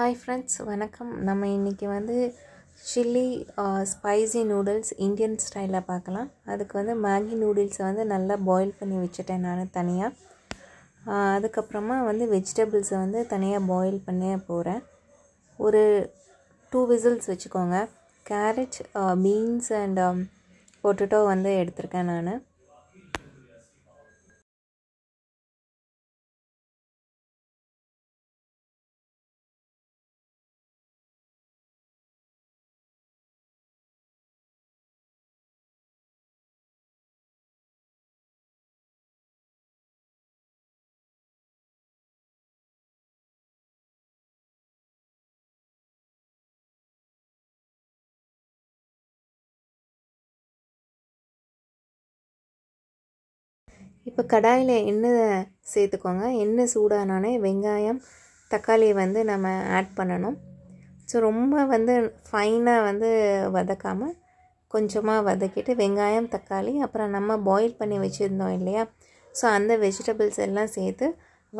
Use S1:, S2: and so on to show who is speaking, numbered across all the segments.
S1: hi friends வணக்கம் நம்ம இன்றைக்கி வந்து சில்லி ஸ்பைசி நூடுல்ஸ் இந்தியன் ஸ்டைலில் பார்க்கலாம் அதுக்கு வந்து மேகி நூடுல்ஸை வந்து நல்லா பாயில் பண்ணி வச்சுட்டேன் நான் தனியாக அதுக்கப்புறமா வந்து வெஜிடபிள்ஸை வந்து தனியாக பாயில் பண்ண போகிறேன் ஒரு டூ விசில்ஸ் வச்சுக்கோங்க கேரட் பீன்ஸ் அண்ட் பொட்டேட்டோ வந்து எடுத்திருக்கேன் நான்
S2: இப்போ கடாயில்
S1: எண்ணெய் சேர்த்துக்கோங்க எண்ணெய் சூடானே வெங்காயம் தக்காளியை வந்து நம்ம ஆட் பண்ணணும் ஸோ ரொம்ப வந்து ஃபைனாக வந்து வதக்காமல் கொஞ்சமாக வதக்கிட்டு வெங்காயம் தக்காளி அப்புறம் நம்ம பாயில் பண்ணி வச்சுருந்தோம் இல்லையா ஸோ அந்த வெஜிடபிள்ஸ் எல்லாம் சேர்த்து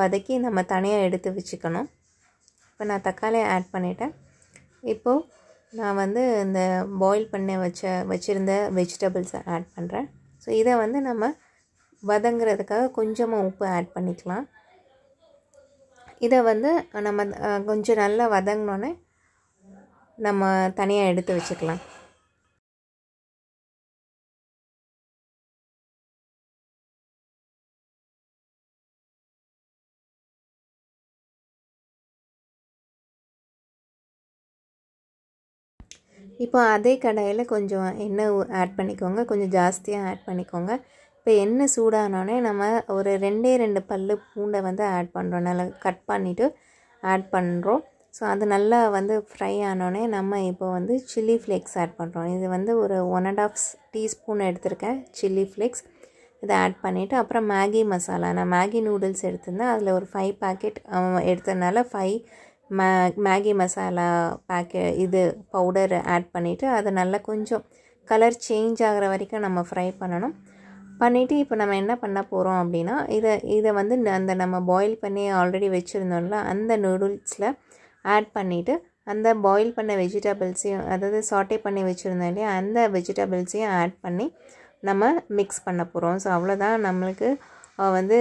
S1: வதக்கி நம்ம தனியாக எடுத்து வச்சுக்கணும் இப்போ நான் தக்காளியை ஆட் பண்ணிட்டேன் இப்போது நான் வந்து இந்த பாயில் பண்ண வச்ச வச்சுருந்த வெஜிடபிள்ஸை ஆட் பண்ணுறேன் ஸோ இதை வந்து நம்ம வதங்கிறதுக்காக கொஞ்சமாக உப்பு ஆட் பண்ணிக்கலாம் இதை வந்து நம்ம கொஞ்சம் நல்லா வதங்கினோன்னே நம்ம தனியாக எடுத்து வச்சுக்கலாம்
S2: இப்போ அதே கடாயில் கொஞ்சம்
S1: எண்ணெய் ஆட் பண்ணிக்கோங்க கொஞ்சம் ஜாஸ்தியாக ஆட் பண்ணிக்கோங்க இப்போ எண்ணெய் சூடானோடனே நம்ம ஒரு ரெண்டே ரெண்டு பல் பூண்டை வந்து ஆட் பண்ணுறோம் நல்லா கட் பண்ணிவிட்டு ஆட் பண்ணுறோம் ஸோ அது நல்லா வந்து ஃப்ரை ஆனோடனே நம்ம இப்போ வந்து சில்லி ஃப்ளேக்ஸ் ஆட் பண்ணுறோம் இது வந்து ஒரு ஒன் அண்ட் ஆஃப் டீஸ்பூன் எடுத்திருக்கேன் சில்லி ஃப்ளேக்ஸ் இதை ஆட் பண்ணிவிட்டு அப்புறம் மேகி மசாலா நான் மேகி நூடுல்ஸ் எடுத்திருந்தேன் அதில் ஒரு ஃபைவ் பேக்கெட் எடுத்ததுனால ஃபைவ் மே மேகி மசாலா பேக்கெ இது பவுடர் ஆட் பண்ணிவிட்டு அதை நல்லா கொஞ்சம் கலர் சேஞ்ச் ஆகிற வரைக்கும் நம்ம ஃப்ரை பண்ணணும் பண்ணிவிட்டு இப்போ நம்ம என்ன பண்ண போகிறோம் அப்படின்னா இதை இதை வந்து அந்த நம்ம பாயில் பண்ணி ஆல்ரெடி வச்சுருந்தோம்ல அந்த நூடுல்ஸில் ஆட் பண்ணிவிட்டு அந்த பாயில் பண்ண வெஜிடபிள்ஸையும் அதாவது சாட்டே பண்ணி வச்சுருந்தோம் இல்லையா அந்த வெஜிடபிள்ஸையும் ஆட் பண்ணி நம்ம மிக்ஸ் பண்ண போகிறோம் ஸோ அவ்வளோதான் நம்மளுக்கு வந்து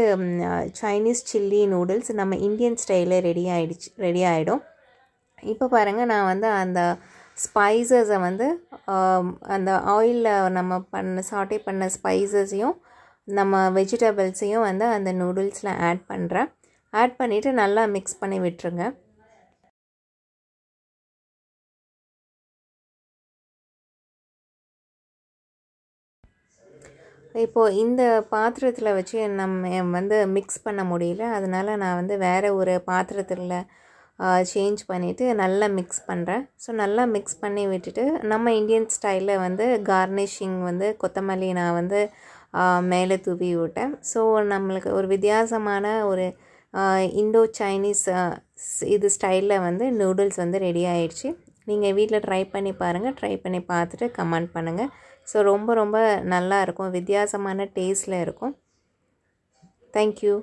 S1: சைனீஸ் சில்லி நூடுல்ஸ் நம்ம இந்தியன் ஸ்டைலே ரெடி ஆகிடுச்சு ரெடி ஆகிடும் இப்போ பாருங்கள் நான் வந்து அந்த ஸ்பைசஸை வந்து அந்த ஆயிலில் நம்ம பண்ண சாட்டே பண்ண ஸ்பைசஸையும் நம்ம வெஜிடபிள்ஸையும் வந்து அந்த நூடுல்ஸில் ஆட் பண்ணுறேன் ஆட் பண்ணிவிட்டு நல்லா மிக்ஸ் பண்ணி விட்டுருங்க இப்போது இந்த பாத்திரத்தில் வச்சு நம்ம வந்து மிக்ஸ் பண்ண முடியல அதனால் நான் வந்து வேறு ஒரு பாத்திரத்தில் சேஞ்ச் பண்ணிவிட்டு நல்லா மிக்ஸ் பண்ணுறேன் ஸோ நல்லா மிக்ஸ் பண்ணி விட்டுட்டு நம்ம இந்தியன் ஸ்டைலில் வந்து கார்னிஷிங் வந்து கொத்தமல்லி நான் வந்து மேலே தூவி விட்டேன் ஸோ நம்மளுக்கு ஒரு வித்தியாசமான ஒரு இண்டோ சைனீஸ் இது ஸ்டைலில் வந்து நூடுல்ஸ் வந்து ரெடி ஆயிடுச்சு நீங்கள் வீட்டில் ட்ரை பண்ணி பாருங்கள் ட்ரை பண்ணி பார்த்துட்டு கமெண்ட் பண்ணுங்கள் ஸோ ரொம்ப ரொம்ப நல்லா இருக்கும் வித்தியாசமான டேஸ்ட்டில் இருக்கும் தேங்க்யூ